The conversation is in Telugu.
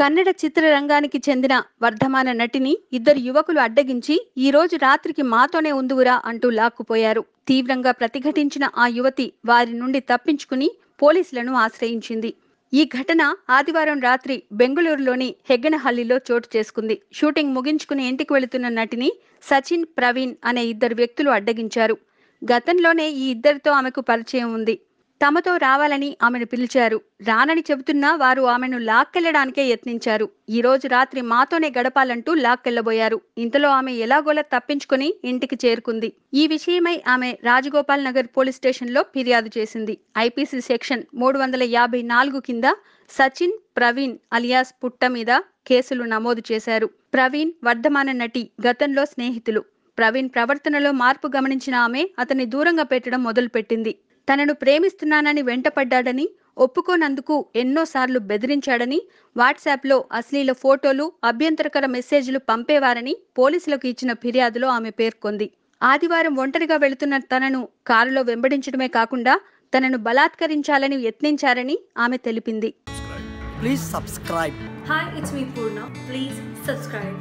కన్నడ చిత్రరంగానికి చెందిన వర్ధమాన నటిని ఇద్దరు యువకులు అడ్డగించి ఈ రోజు రాత్రికి మాతోనే ఉందువురా అంటూ లాక్కుపోయారు తీవ్రంగా ప్రతిఘటించిన ఆ యువతి వారి నుండి తప్పించుకుని పోలీసులను ఆశ్రయించింది ఈ ఘటన ఆదివారం రాత్రి బెంగళూరులోని హెగ్గనహల్లిలో చోటు చేసుకుంది షూటింగ్ ముగించుకుని ఇంటికి వెళుతున్న నటిని సచిన్ ప్రవీణ్ అనే ఇద్దరు వ్యక్తులు అడ్డగించారు గతంలోనే ఈ ఇద్దరితో ఆమెకు పరిచయం ఉంది తమతో రావాలని ఆమెను పిలిచారు రానని చెబుతున్నా వారు ఆమెను లాక్కెళ్లడానికే యత్నించారు ఈ రోజు రాత్రి మాతోనే గడపాలంటూ లాక్కెళ్లబోయారు ఇంతలో ఆమె ఎలాగోలా తప్పించుకుని ఇంటికి చేరుకుంది ఈ విషయమై ఆమె రాజగోపాల్ నగర్ పోలీస్ స్టేషన్లో ఫిర్యాదు చేసింది ఐపీసీ సెక్షన్ మూడు వందల యాభై నాలుగు కింద సచిన్ ప్రవీణ్ అలియాస్ పుట్ట మీద కేసులు నమోదు చేశారు ప్రవీణ్ వర్ధమాన నటి గతంలో స్నేహితులు ప్రవీణ్ ప్రవర్తనలో మార్పు గమనించిన ఆమె అతన్ని దూరంగా పెట్టడం మొదలుపెట్టింది తనను ప్రేమిస్తున్నానని వెంటపడ్డాడని ఒప్పుకోనందుకు ఎన్నోసార్లు బెదిరించాడని వాట్సాప్లో అశ్లీల ఫోటోలు అభ్యంతరకర మెసేజ్లు పంపేవారని పోలీసులకు ఇచ్చిన ఫిర్యాదులో ఆమె పేర్కొంది ఆదివారం ఒంటరిగా వెళుతున్న తనను కారులో వెంబడించడమే కాకుండా తనను బలాత్కరించాలని యత్నించారని ఆమె తెలిపింది ప్లీజ్ హాయ్ ఇట్స్ ప్లీజ్